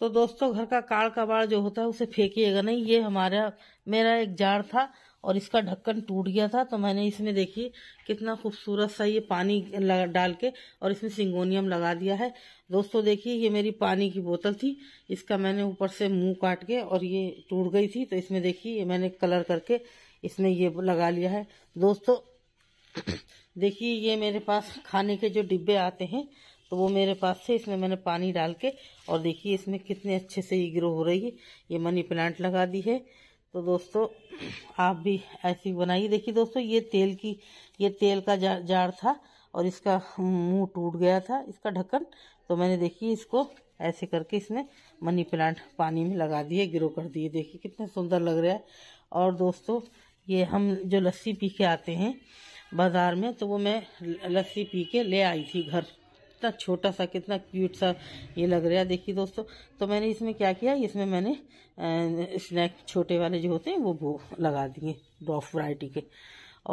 तो दोस्तों घर का काड़ कबाड़ जो होता है उसे फेंकिएगा नहीं ये हमारा मेरा एक जार था और इसका ढक्कन टूट गया था तो मैंने इसमें देखिए कितना खूबसूरत सा ये पानी डाल के और इसमें सिंगोनियम लगा दिया है दोस्तों देखिए ये मेरी पानी की बोतल थी इसका मैंने ऊपर से मुंह काट के और ये टूट गई थी तो इसमें देखिए मैंने कलर करके इसमें ये लगा लिया है दोस्तों देखिए ये मेरे पास खाने के जो डिब्बे आते हैं तो वो मेरे पास थे इसमें मैंने पानी डाल के और देखिए इसमें कितने अच्छे से ये ग्रो हो रही है ये मनी प्लांट लगा दी है तो दोस्तों आप भी ऐसी बनाइए देखिए दोस्तों ये तेल की ये तेल का जार, जार था और इसका मुंह टूट गया था इसका ढक्कन तो मैंने देखिए इसको ऐसे करके इसने मनी प्लांट पानी में लगा दिए ग्रो कर दिए देखिए कितने सुंदर लग रहा है और दोस्तों ये हम जो लस्सी पी के आते हैं बाज़ार में तो वो मैं लस्सी पी के ले आई थी घर कितना छोटा सा कितना क्यूट सा ये लग रहा है देखिए दोस्तों तो मैंने इसमें क्या किया इसमें मैंने स्नैक छोटे वाले जो होते हैं वो वो लगा दिए डॉफ वराइटी के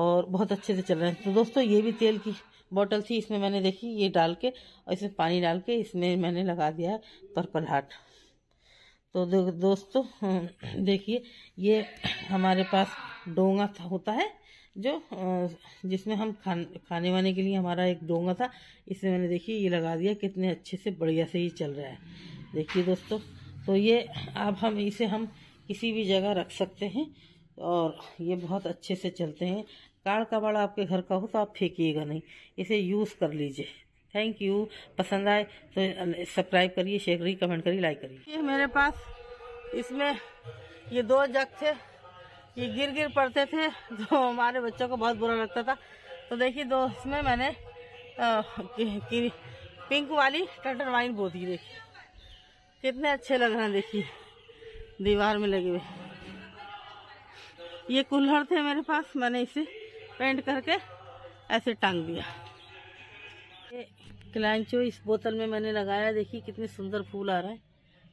और बहुत अच्छे से चल रहे हैं तो दोस्तों ये भी तेल की बॉटल थी इसमें मैंने देखी ये डाल के और इसमें पानी डाल के इसमें मैंने लगा दिया है पर्पल हार्ट तो दो, दोस्तों हम्म, देखिए ये हमारे पास डोंगा होता है जो जिसमें हम खान खाने वाने के लिए हमारा एक डोंगा था इसमें मैंने देखिए ये लगा दिया कितने अच्छे से बढ़िया से ये चल रहा है देखिए दोस्तों तो ये अब हम इसे हम किसी भी जगह रख सकते हैं और ये बहुत अच्छे से चलते हैं काड़ का आपके घर का हो तो आप फेंकीेगा नहीं इसे यूज़ कर लीजिए थैंक यू पसंद आए तो सब्सक्राइब करिए शेयर करिए कमेंट करिए लाइक करिए मेरे पास इसमें ये दो जग थे ये गिर गिर पड़ते थे तो हमारे बच्चों को बहुत बुरा लगता था तो देखिए दो इसमें मैंने पिंक वाली टटर वाइन बो दी देखी कितने अच्छे लग रहे हैं देखिए दीवार में लगे हुए ये कुल्हड़ थे मेरे पास मैंने इसे पेंट करके ऐसे टांग दिया ये क्लैंचो इस बोतल में मैंने लगाया देखिए कितने सुंदर फूल आ रहा है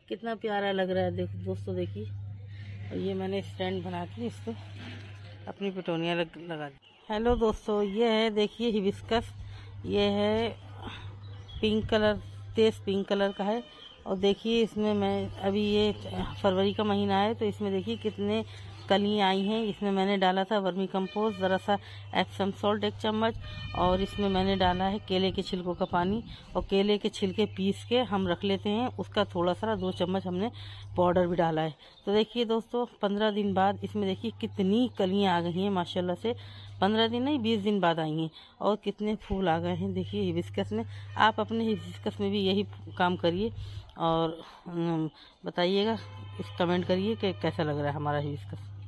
कितना प्यारा लग रहा है देखो दोस्तों देखिए ये मैंने स्टैंड बना के इसको अपनी पिटोनिया लग, लगा दी हेलो दोस्तों ये है देखिए हिबिस्कस ये है पिंक कलर तेज पिंक कलर का है और देखिए इसमें मैं अभी ये फरवरी का महीना है तो इसमें देखिए कितने कली आई हैं इसमें मैंने डाला था वर्मी कंपोस्ट ज़रा सा एप्सम सॉल्ट एक चम्मच और इसमें मैंने डाला है केले के छिलकों का पानी और केले के छिलके पीस के हम रख लेते हैं उसका थोड़ा सा दो चम्मच हमने पाउडर भी डाला है तो देखिए दोस्तों पंद्रह दिन बाद इसमें देखिए कितनी कलियाँ आ गई हैं माशाला से पंद्रह दिन नहीं बीस दिन बाद आई हैं और कितने फूल आ गए हैं देखिए हिबिस्कस में आप अपने हिबिस्कस में भी यही काम करिए और हम्म, बताइएगा इस कमेंट करिए कि कैसा लग रहा है हमारा हिबिस्कस